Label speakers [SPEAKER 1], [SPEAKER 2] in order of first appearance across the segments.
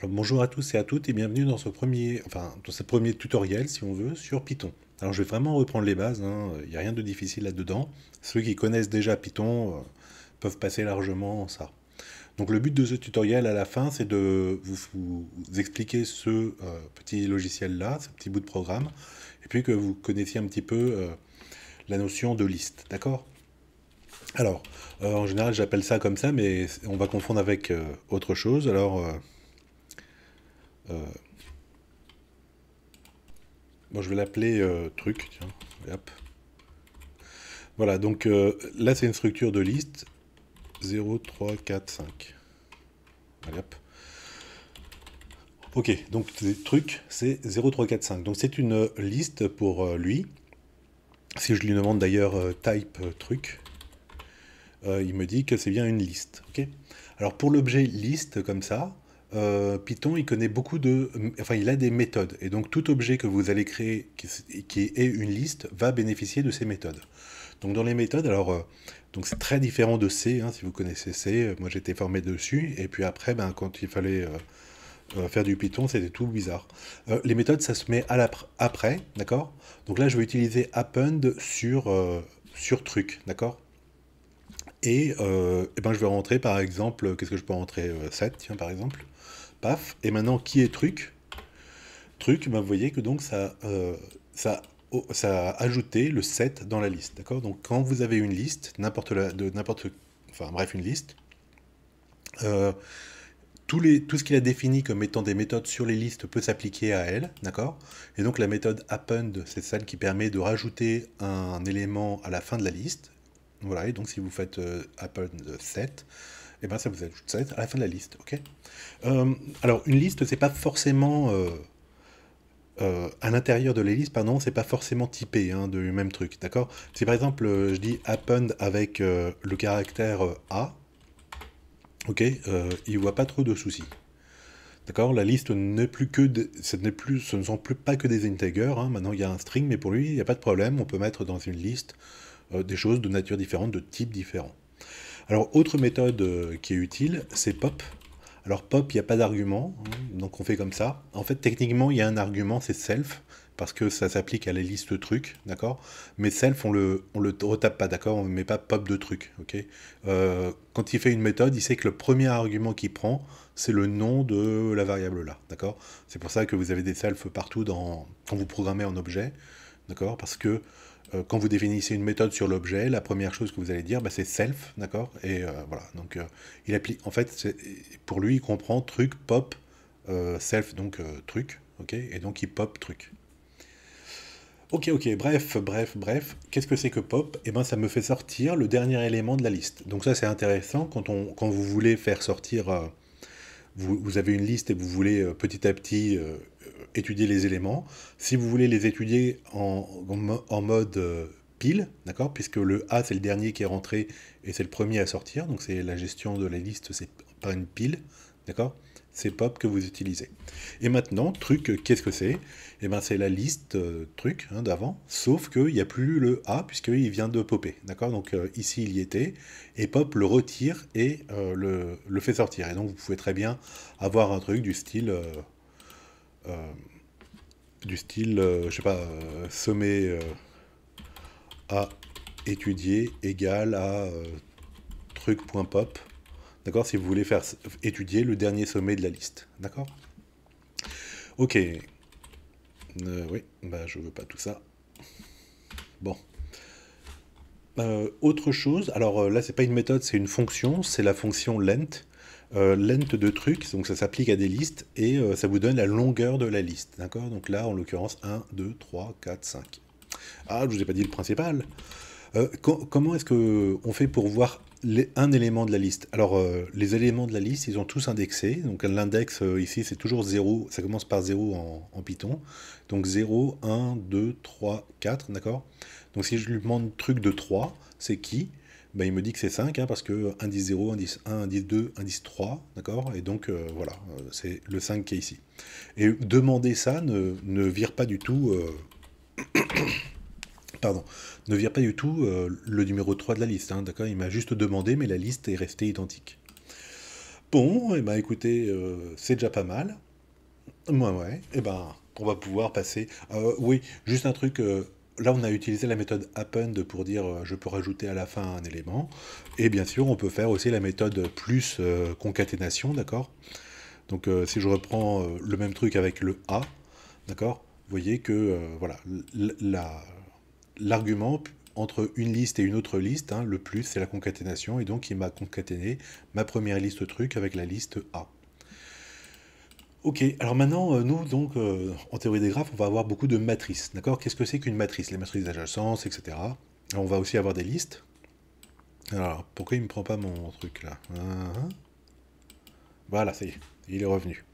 [SPEAKER 1] Alors bonjour à tous et à toutes et bienvenue dans ce premier, enfin, dans ce premier tutoriel si on veut sur Python. Alors je vais vraiment reprendre les bases, hein. il n'y a rien de difficile là-dedans. Ceux qui connaissent déjà Python euh, peuvent passer largement ça. Donc le but de ce tutoriel à la fin, c'est de vous, expliquer ce euh, petit logiciel-là, ce petit bout de programme, et puis que vous connaissiez un petit peu euh, la notion de liste, d'accord Alors, en général j'appelle ça comme ça, mais on va confondre avec autre chose. Alors Bon, euh, je vais l'appeler euh, truc, tiens. Hop. Voilà, donc euh, là, c'est une structure de liste. 0, 3, 4, 5. Allez, hop. Ok, donc truc, c'est 0, 3, 4, 5. Donc c'est une euh, liste pour lui. Si je lui demande d'ailleurs type truc, il me dit que c'est bien une liste. Ok. Alors pour l'objet liste, comme ça, euh, Python, il connaît beaucoup de... Enfin, il a des méthodes. Et donc, tout objet que vous allez créer qui, est une liste va bénéficier de ces méthodes. Donc, dans les méthodes, alors, euh, donc c'est très différent de C, hein, si vous connaissez C. Euh, moi, j'étais formé dessus. Et puis après, ben, quand il fallait... faire du Python, c'était tout bizarre. les méthodes, ça se met à après, d'accord Donc là, je vais utiliser append sur, sur truc, d'accord et, euh, eh ben je vais rentrer par exemple, qu'est-ce que je peux rentrer 7, euh, tiens par exemple. Paf. Et maintenant, qui est truc Truc, ben, vous voyez que donc ça, euh, oh, a ajouté le 7 dans la liste. D'accord Donc quand vous avez une liste, n'importe de n'importe. Enfin bref, une liste. tout, tout ce qu'il a défini comme étant des méthodes sur les listes peut s'appliquer à elle, d'accord Et donc la méthode append, c'est celle qui permet de rajouter un élément à la fin de la liste, voilà, et donc si vous faites append euh, Apple 7, et eh ben ça vous ajoute 7 à la fin de la liste, ok euh, Alors, une liste, c'est pas forcément... Euh, à l'intérieur de la liste, pardon, c'est pas forcément typé hein, de même truc, d'accord Si par exemple, je dis append avec le caractère A, ok, il voit pas trop de soucis. D'accord La liste n'est plus que de, ce, plus, ce ne sont plus pas que des integers. Hein. Maintenant, il y a un string, mais pour lui, il n'y a pas de problème. On peut mettre dans une liste euh, des choses de nature différente, de type différent. Alors, autre méthode euh, qui est utile, c'est pop. Alors, pop, il n'y a pas d'argument, hein, donc on fait comme ça. En fait, techniquement, il y a un argument, c'est self, parce que ça s'applique à la liste trucs, d'accord Mais self, on le, on le retape pas, d'accord On ne met pas pop de truc, ok euh, Quand il fait une méthode, il sait que le premier argument qu'il prend, c'est le nom de la variable là, d'accord C'est pour ça que vous avez des self partout dans, quand vous programmez en objet, d'accord Parce que euh, quand vous définissez une méthode sur l'objet, la première chose que vous allez dire, bah, c'est self, d'accord Et euh, voilà, donc euh, il applique, en fait, pour lui, il comprend truc, pop, self, donc truc, ok Et donc il pop truc. Ok, ok, bref, bref, bref, qu'est-ce que c'est que pop Eh bien, ça me fait sortir le dernier élément de la liste. Donc ça, c'est intéressant, quand, on, quand vous voulez faire sortir, vous, avez une liste et vous voulez petit à petit étudier les éléments. Si vous voulez les étudier en, en mode euh, pile, d'accord Puisque le A, c'est le dernier qui est rentré et c'est le premier à sortir. Donc, c'est la gestion de la liste, c'est pas une pile, d'accord C'est POP que vous utilisez. Et maintenant, truc, euh, qu'est-ce que c'est eh ben, c'est la liste euh, truc hein, d'avant, sauf qu'il n'y a plus le A, puisqu'il vient de popper, d'accord Donc, ici, il y était, et POP le retire et le, le, fait sortir. Et donc, vous pouvez très bien avoir un truc du style... Euh, du style, euh, je sais pas, euh, sommet à étudier égal à truc.pop. D'accord Si vous voulez faire étudier le dernier sommet de la liste. D'accord Ok. oui, bah, je veux pas tout ça. Bon. autre chose, alors là, c'est pas une méthode, c'est une fonction, c'est la fonction length. Euh, L'ent de trucs, donc ça s'applique à des listes, et euh, ça vous donne la longueur de la liste, d'accord Donc là, en l'occurrence, 1, 2, 3, 4, 5. Ah, je ne vous ai pas dit le principal euh, Comment est-ce qu'on fait pour voir un élément de la liste Alors, les éléments de la liste, ils ont tous indexé. donc l'index, ici, c'est toujours 0, ça commence par 0 en, en Python, donc 0, 1, 2, 3, 4, d'accord Donc si je lui demande truc de 3, c'est qui bah, il me dit que c'est 5, hein, parce que indice 0, indice 1, indice 2, indice 3, d'accord Et donc, euh, voilà, euh, c'est le 5 qui est ici. Et demander ça ne, ne vire pas du tout... Euh, pardon, ne vire pas du tout le numéro 3 de la liste, hein, d'accord Il m'a juste demandé, mais la liste est restée identique. Bon, et eh ben écoutez, c'est déjà pas mal. Ouais, ouais, et eh ben, on va pouvoir passer... oui, juste un truc là, on a utilisé la méthode append pour dire euh, je peux rajouter à la fin un élément. Et bien sûr, on peut faire aussi la méthode plus euh, concaténation, d'accord Donc, euh, si je reprends le même truc avec le A, d'accord Vous voyez que, voilà, l'argument entre une liste et une autre liste, hein, le plus, c'est la concaténation. Et donc, il m'a concaténé ma première liste truc avec la liste A. Ok, alors maintenant, euh, nous, donc, euh, en théorie des graphes, on va avoir beaucoup de matrices, d'accord Qu'est-ce que c'est qu'une matrice Les matrices d'adjacence, etc. on va aussi avoir des listes. Alors, pourquoi il ne me prend pas mon truc, là ah, hein. Voilà, ça y est, il est revenu.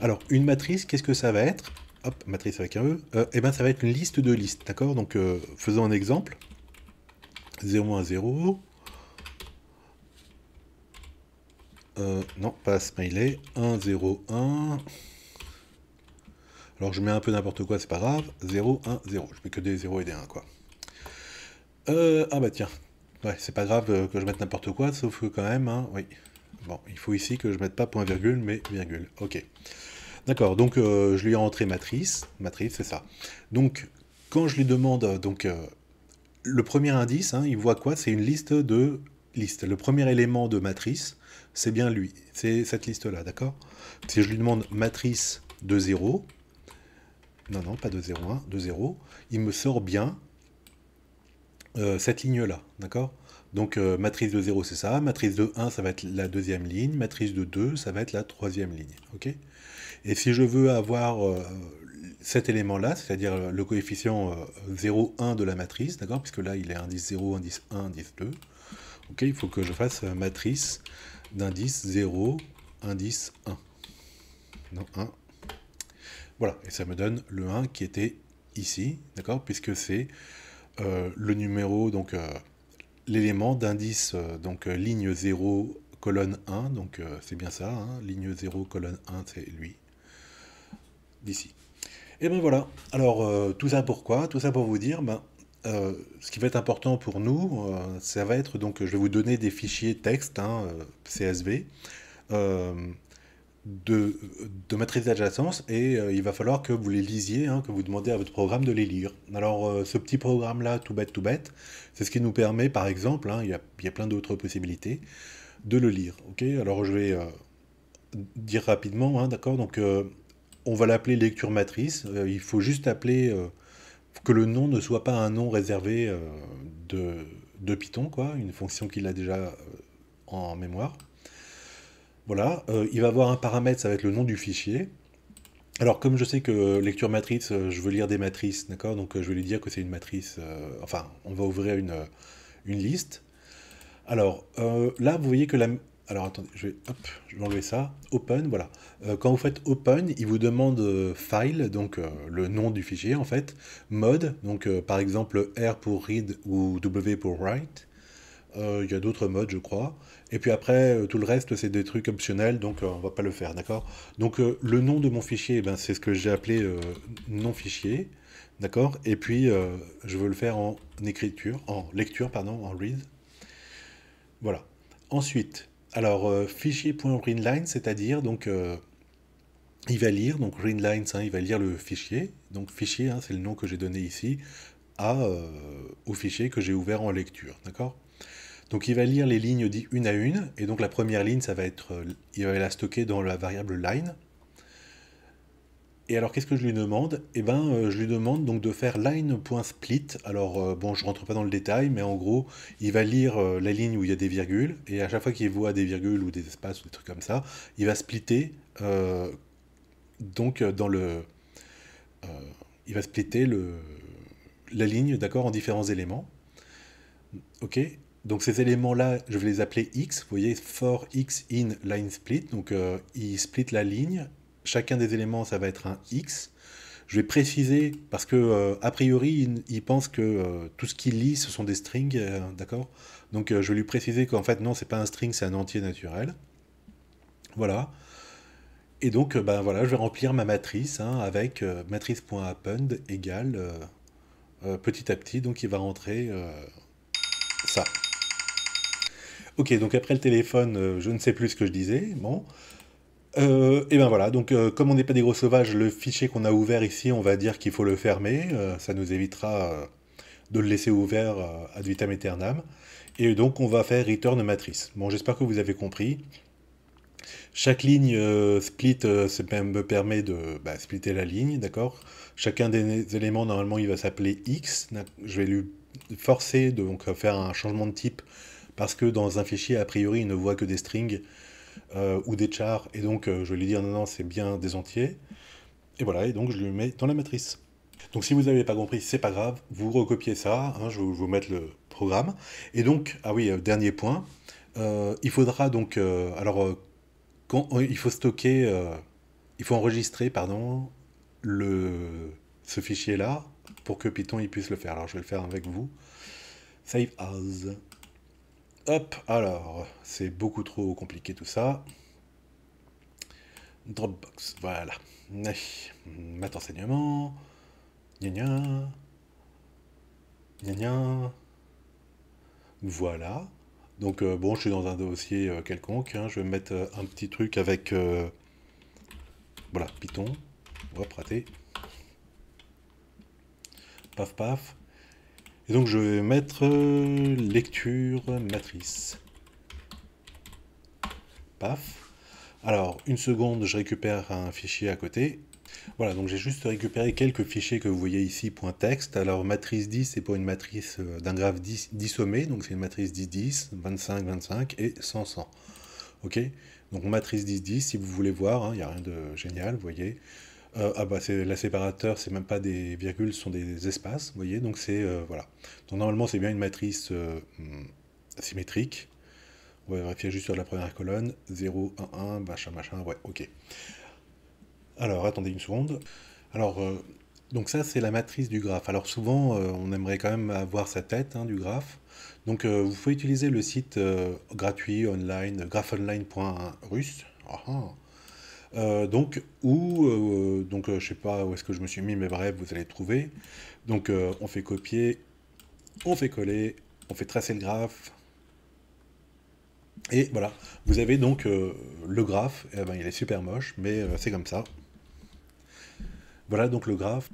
[SPEAKER 1] Alors, une matrice, qu'est-ce que ça va être Hop, matrice avec un E. Euh, eh bien, ça va être une liste de listes, d'accord Donc, faisons un exemple. 0, 0, Euh, non, pas smiley. 1, 0, 1. Alors je mets un peu n'importe quoi, c'est pas grave. 0, 1, 0. Je mets que des 0 et des 1, quoi. Euh, ah bah tiens. Ouais, c'est pas grave euh, que je mette n'importe quoi, sauf que quand même, hein, oui. Bon, il faut ici que je mette pas point virgule, mais virgule. Ok. D'accord, donc je lui ai rentré matrice. Matrice, c'est ça. Donc, quand je lui demande, donc, le premier indice, hein, il voit quoi C'est une liste de liste. Le premier élément de matrice, c'est bien lui, c'est cette liste-là, d'accord Si je lui demande matrice de 0, non, non, pas de 0, 1, de 0, il me sort bien euh, cette ligne-là, d'accord Donc euh, matrice de 0, c'est ça, matrice de 1, ça va être la deuxième ligne, matrice de 2, ça va être la troisième ligne, ok Et si je veux avoir euh, cet élément-là, c'est-à-dire euh, le coefficient 0, euh, 1 de la matrice, d'accord Puisque là, il est indice 0, indice 1, indice 2. Ok, il faut que je fasse euh, matrice d'indice 0, indice 1. Non, 1. Voilà, et ça me donne le 1 qui était ici, d'accord Puisque c'est le numéro, donc l'élément d'indice, donc ligne 0, colonne 1, donc c'est bien ça, hein, ligne 0, colonne 1, c'est lui, d'ici. Et eh bien voilà. Alors euh, tout ça pourquoi Tout ça pour vous dire, ben, euh, ce qui va être important pour nous, euh, ça va être donc, je vais vous donner des fichiers texte, hein, CSV, de, de matrice d'adjacence, et il va falloir que vous les lisiez, hein, que vous demandez à votre programme de les lire. Alors ce petit programme-là, tout bête, tout bête, c'est ce qui nous permet, par exemple, hein, il, y a, plein d'autres possibilités, de le lire. Ok Alors je vais dire rapidement, d'accord Donc on va l'appeler lecture matrice. Euh, il faut juste appeler euh, que le nom ne soit pas un nom réservé euh, de, Python, quoi, une fonction qu'il a déjà en mémoire. Voilà, il va avoir un paramètre, ça va être le nom du fichier. Alors, comme je sais que lecture matrice, je veux lire des matrices, d'accord Donc, je vais lui dire que c'est une matrice. enfin, on va ouvrir une, une liste. Alors, là, vous voyez que la, alors attendez, je vais, hop, je vais enlever ça. Open, voilà. Euh, quand vous faites open, il vous demande euh, file, donc euh, le nom du fichier en fait, mode, donc par exemple R pour read ou W pour write. Il y a d'autres modes, je crois. Et puis après, tout le reste, c'est des trucs optionnels, donc on va pas le faire, d'accord Donc le nom de mon fichier, eh ben, c'est ce que j'ai appelé non fichier, d'accord Et puis, je veux le faire en écriture, en lecture, pardon, en read. Voilà. Ensuite, alors, euh, c'est-à-dire, donc, euh, il va lire, donc readlines, hein, il va lire le fichier. Donc, fichier, hein, c'est le nom que j'ai donné ici euh, au fichier que j'ai ouvert en lecture, d'accord Donc, il va lire les lignes dites une à une, et donc la première ligne, ça va être, euh, il va la stocker dans la variable line. Et alors, qu'est-ce que je lui demande Eh ben, euh, je lui demande donc de faire line.split. Alors, euh, bon, je rentre pas dans le détail, mais en gros, il va lire euh, la ligne où il y a des virgules, et à chaque fois qu'il voit des virgules ou des espaces ou des trucs comme ça, il va splitter. donc, dans le, il va splitter le, la ligne, d'accord, en différents éléments. Ok. Donc ces éléments-là, je vais les appeler X, vous voyez, for X in line split, donc il split la ligne chacun des éléments, ça va être un X. Je vais préciser, parce que euh, a priori, il, pense que euh, tout ce qu'il lit, ce sont des strings, euh, d'accord Donc je vais lui préciser qu'en fait, non, c'est pas un string, c'est un entier naturel. Voilà. Et donc, ben voilà, je vais remplir ma matrice hein, avec matrice.append égale petit à petit, donc il va rentrer ça. Ok, donc après le téléphone, je ne sais plus ce que je disais, bon. Euh, et ben voilà, donc euh, comme on n'est pas des gros sauvages, le fichier qu'on a ouvert ici, on va dire qu'il faut le fermer. Euh, ça nous évitera de le laisser ouvert ad vitam aeternam. Et donc on va faire return matrice. Bon, j'espère que vous avez compris. Chaque ligne split me permet de bah, splitter la ligne, d'accord Chacun des éléments, normalement, il va s'appeler X. Je vais lui forcer de faire un changement de type parce que dans un fichier, a priori, il ne voit que des strings euh, ou des chars, et donc euh, je vais lui dire ah, non, non, c'est bien des entiers. Et voilà, et donc je le mets dans la matrice. Donc si vous n'avez pas compris, c'est pas grave, vous recopiez ça, hein, je vais vous mettre le programme. Et donc, ah oui, euh, dernier point, il faudra donc, alors, il faut stocker, il faut enregistrer, pardon, le, ce fichier-là pour que Python il puisse le faire. Alors je vais le faire avec vous. Save as. Hop, alors, c'est beaucoup trop compliqué tout ça. Dropbox, voilà. Mettre enseignement. Gna gna. Gna gna. Voilà. Donc euh, bon, je suis dans un dossier euh, quelconque. Hein. Je vais mettre euh, un petit truc avec... voilà, Python. va raté. Paf, paf. Et donc je vais mettre euh, lecture matrice. Paf. Alors, une seconde, je récupère un fichier à côté. Voilà, donc j'ai juste récupéré quelques fichiers que vous voyez ici, point texte. Alors, matrice 10, c'est pour une matrice euh, d'un graphe 10, sommets, donc c'est une matrice 10, 10, 25, 25 et 100, 100. Ok Donc, matrice 10, 10, si vous voulez voir, il hein, n'y a rien de génial, vous voyez. Euh, ah bah c'est la séparateur, c'est même pas des virgules, ce sont des espaces, vous voyez, donc c'est euh, voilà. Donc normalement c'est bien une matrice euh, hmm, symétrique. On va vérifier juste sur la première colonne, 0, 1, 1, machin, machin, ouais, ok. Alors attendez une seconde. Alors donc ça c'est la matrice du graphe. Alors souvent on aimerait quand même avoir sa tête hein, du graphe. Donc vous pouvez utiliser le site gratuit online, graphonline.rus, ah, ah. Euh, donc, où, euh, donc euh, je sais pas où est-ce que je me suis mis, mais bref, vous allez trouver. Donc, on fait copier, on fait coller, on fait tracer le graphe. Et voilà, vous avez donc le graphe. Eh ben, il est super moche, mais c'est comme ça. Voilà donc le graphe.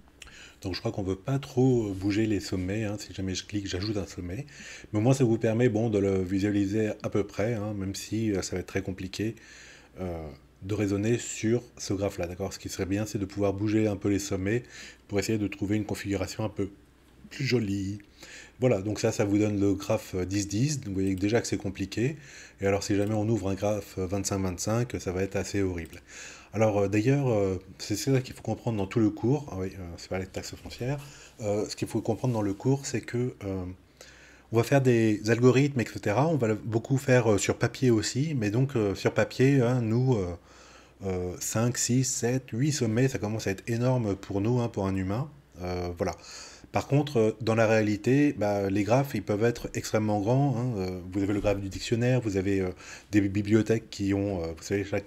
[SPEAKER 1] Donc je crois qu'on ne peut pas trop bouger les sommets. Hein. Si jamais je clique, j'ajoute un sommet. Mais au ça vous permet bon, de le visualiser à peu près, hein, même si ça va être très compliqué de raisonner sur ce graphe-là, d'accord Ce qui serait bien, c'est de pouvoir bouger un peu les sommets pour essayer de trouver une configuration un peu plus jolie. Voilà, donc ça, ça vous donne le graphe 10-10. Vous voyez déjà que c'est compliqué. Et alors, si jamais on ouvre un graphe 25-25, ça va être assez horrible. Alors, euh, d'ailleurs, euh, c'est ça qu'il faut comprendre dans tout le cours. Ah oui, euh, c'est pas les taxes foncières. ce qu'il faut comprendre dans le cours, c'est que... on va faire des algorithmes, etc. On va beaucoup faire sur papier aussi, mais donc sur papier, hein, nous, 5, 6, 7, 8 sommets, ça commence à être énorme pour nous, hein, pour un humain. Euh, voilà. Par contre, euh, dans la réalité, bah, les graphes, ils peuvent être extrêmement grands. Hein. Euh, vous avez le graphe du dictionnaire, vous avez des bibliothèques qui ont, vous savez, chaque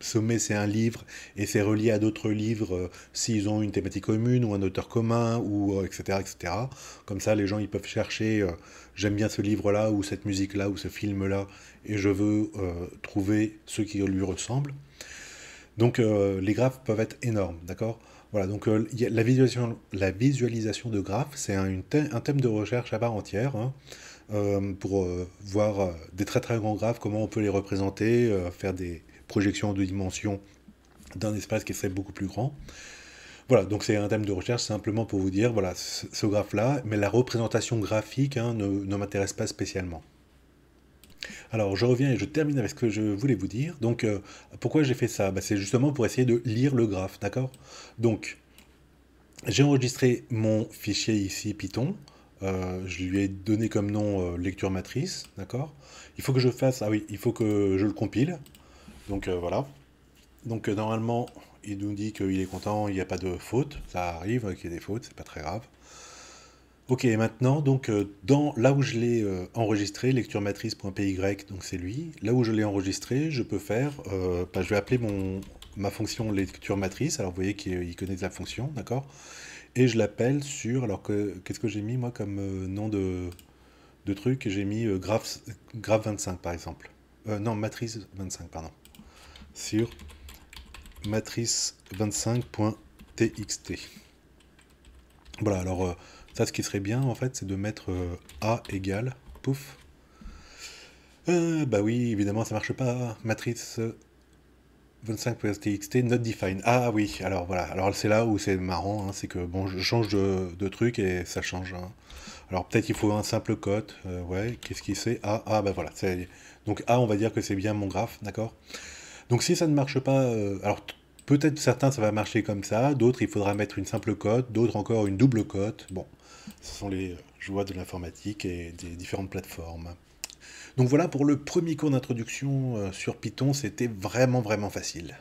[SPEAKER 1] sommet c'est un livre et c'est relié à d'autres livres s'ils ont une thématique commune ou un auteur commun ou etc etc comme ça les gens ils peuvent chercher j'aime bien ce livre là ou cette musique là ou ce film là et je veux trouver ce qui lui ressemble donc euh, les graphes peuvent être énormes, d'accord Voilà, donc euh, la, visualisation, la visualisation de graphes, c'est un, thème de recherche à part entière, hein. euh, pour voir des très très grands graphes, comment on peut les représenter, faire des projections de dimensions d'un espace qui serait beaucoup plus grand. Voilà, donc c'est un thème de recherche simplement pour vous dire, voilà, ce, graphe-là, mais la représentation graphique hein, ne m'intéresse pas spécialement. Alors je reviens et je termine avec ce que je voulais vous dire. Donc euh, pourquoi j'ai fait ça bah, C'est justement pour essayer de lire le graphe, d'accord Donc j'ai enregistré mon fichier ici Python. Euh, je lui ai donné comme nom euh, lecture matrice, d'accord Il faut que je fasse, ah oui, il faut que je le compile. Donc voilà. Donc normalement, il nous dit qu'il est content, il n'y a pas de faute. Ça arrive hein, qu'il y ait des fautes, c'est pas très grave. Ok, maintenant, donc, euh, dans, là où je l'ai euh, enregistré, lecturematrice.py, donc c'est lui, là où je l'ai enregistré, je peux faire, euh, bah, je vais appeler mon, ma fonction lecture matrice, alors vous voyez qu'il connaît la fonction, d'accord Et je l'appelle sur, alors que qu'est-ce que j'ai mis moi comme nom de, de truc J'ai mis graph, graph, 25 par exemple. non, matrice 25, pardon. Sur matrice25.txt. Voilà, alors ça, ce qui serait bien, en fait, c'est de mettre euh, A égale, pouf. Euh, bah oui, évidemment, ça marche pas. Matrice euh, 25.txt not defined. Ah oui, alors voilà. Alors c'est là où c'est marrant, hein, c'est que bon, je change de, truc et ça change. Hein. Alors peut-être il faut un simple code. Euh, ouais, qu'est-ce qui c'est Ah, ah, bah voilà. Donc A, on va dire que c'est bien mon graphe, d'accord Donc si ça ne marche pas, alors peut-être certains ça va marcher comme ça, d'autres il faudra mettre une simple cote, d'autres encore une double cote. Bon. Ce sont les joies de l'informatique et des différentes plateformes. Donc voilà pour le premier cours d'introduction euh, sur Python, c'était vraiment vraiment facile.